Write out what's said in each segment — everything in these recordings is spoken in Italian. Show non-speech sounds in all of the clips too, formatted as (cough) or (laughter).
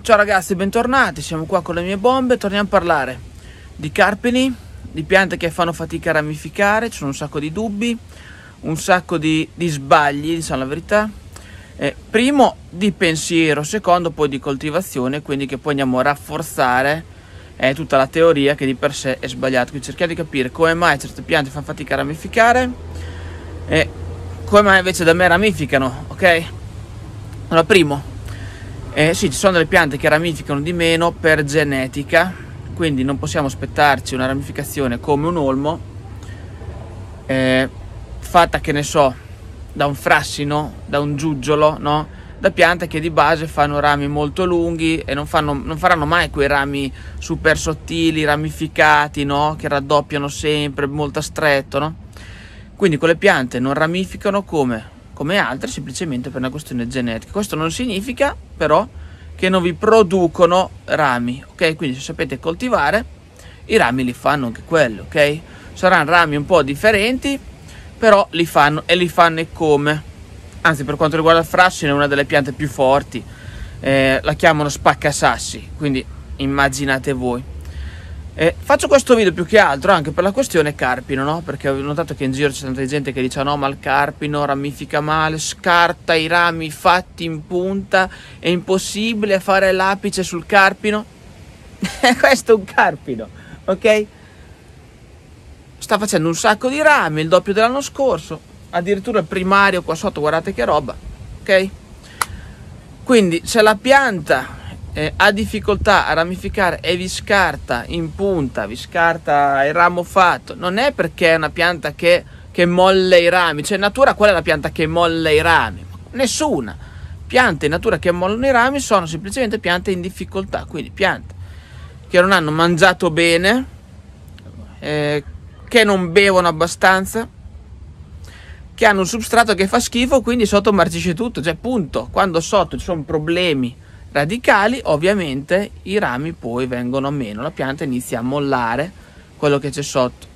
Ciao ragazzi, bentornati, siamo qua con le mie bombe, torniamo a parlare di carpini, di piante che fanno fatica a ramificare, ci sono un sacco di dubbi, un sacco di, di sbagli, diciamo la verità, eh, primo di pensiero, secondo poi di coltivazione, quindi che poi andiamo a rafforzare eh, tutta la teoria che di per sé è sbagliata, quindi cerchiamo di capire come mai certe piante fanno fatica a ramificare, come invece da me ramificano, ok? Allora, primo, eh, sì, ci sono delle piante che ramificano di meno per genetica, quindi non possiamo aspettarci una ramificazione come un olmo, eh, fatta che ne so, da un frassino, da un giuggiolo, no? Da piante che di base fanno rami molto lunghi e non, fanno, non faranno mai quei rami super sottili, ramificati, no? Che raddoppiano sempre, molto stretto, no? Quindi quelle piante non ramificano come, come altre semplicemente per una questione genetica. Questo non significa però che non vi producono rami, ok? Quindi se sapete coltivare, i rami li fanno anche quello, ok? Saranno rami un po' differenti, però li fanno e li fanno e come. Anzi, per quanto riguarda il frassino, è una delle piante più forti. Eh, la chiamano spaccasassi, quindi immaginate voi. Eh, faccio questo video più che altro anche per la questione carpino, no? Perché ho notato che in giro c'è tanta gente che dice ah, no ma il carpino ramifica male, scarta i rami fatti in punta, è impossibile fare l'apice sul carpino. (laughs) Eh, questo è un carpino, ok? Sta facendo un sacco di rami, il doppio dell'anno scorso, addirittura il primario qua sotto, guardate che roba, ok? Quindi se la pianta eh, ha difficoltà a ramificare e vi scarta in punta, vi scarta il ramo fatto, non è perché è una pianta che, che molle i rami, cioè in natura qual è la pianta che molle i rami? Nessuna. Piante in natura che mollano i rami sono semplicemente piante in difficoltà, quindi piante che non hanno mangiato bene, eh, che non bevono abbastanza, che hanno un substrato che fa schifo, quindi sotto marcisce tutto, cioè punto, quando sotto ci sono problemi radicali, ovviamente i rami poi vengono a meno, la pianta inizia a mollare quello che c'è sotto.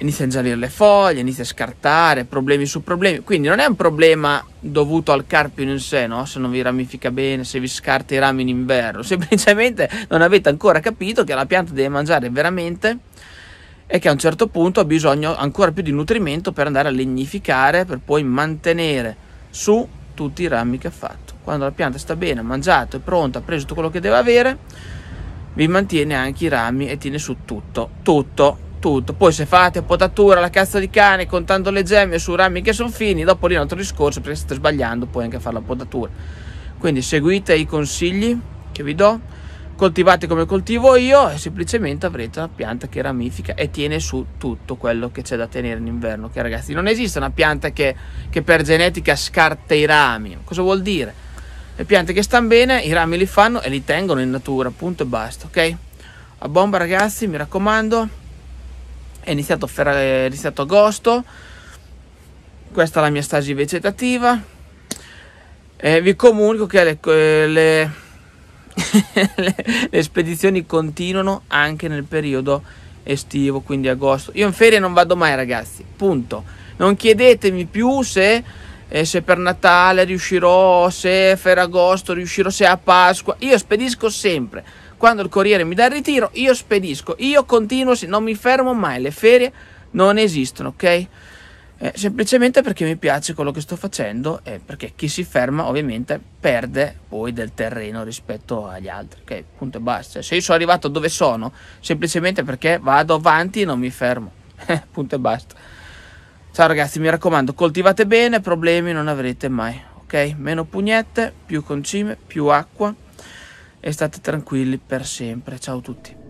Inizia a ingiallire le foglie, inizia a scartare, problemi su problemi. Quindi non è un problema dovuto al carpino in sé, no? se non vi ramifica bene, se vi scarta i rami in inverno. Semplicemente non avete ancora capito che la pianta deve mangiare veramente e che a un certo punto ha bisogno ancora più di nutrimento per andare a legnificare, per poi mantenere su tutti i rami che ha fatto quando la pianta sta bene, ha mangiato, è pronta, ha preso tutto quello che deve avere, vi mantiene anche i rami e tiene su tutto, tutto, tutto. Poi se fate potatura, la cazzo di cane, contando le gemme su rami che sono fini, dopo lì è un altro discorso perché state sbagliando, puoi anche fare la potatura. Quindi seguite i consigli che vi do, coltivate come coltivo io e semplicemente avrete una pianta che ramifica e tiene su tutto quello che c'è da tenere in inverno che ragazzi non esiste una pianta che, che per genetica scarta i rami cosa vuol dire? Le piante che stanno bene, i rami li fanno e li tengono in natura, punto e basta, ok? A bomba ragazzi, mi raccomando. È iniziato, è iniziato agosto. Questa è la mia stasi vegetativa. Eh, vi comunico che le, le, (laughs) le, le spedizioni continuano anche nel periodo estivo, quindi agosto. Io in ferie non vado mai, ragazzi. Punto. Non chiedetemi più se eh, se per Natale riuscirò, se per agosto riuscirò, se a Pasqua. Io spedisco sempre. Quando il corriere mi dà il ritiro, io spedisco. Io continuo, non mi fermo mai. Le ferie non esistono, ok? Eh, semplicemente perché mi piace quello che sto facendo e perché chi si ferma ovviamente perde poi del terreno rispetto agli altri. Ok, punto e basta. Cioè, se io sono arrivato dove sono, semplicemente perché vado avanti e non mi fermo. (laughs) punto e basta. Ciao ragazzi, mi raccomando, coltivate bene, problemi non avrete mai, ok? Meno pugnette, più concime, più acqua e state tranquilli per sempre. Ciao a tutti.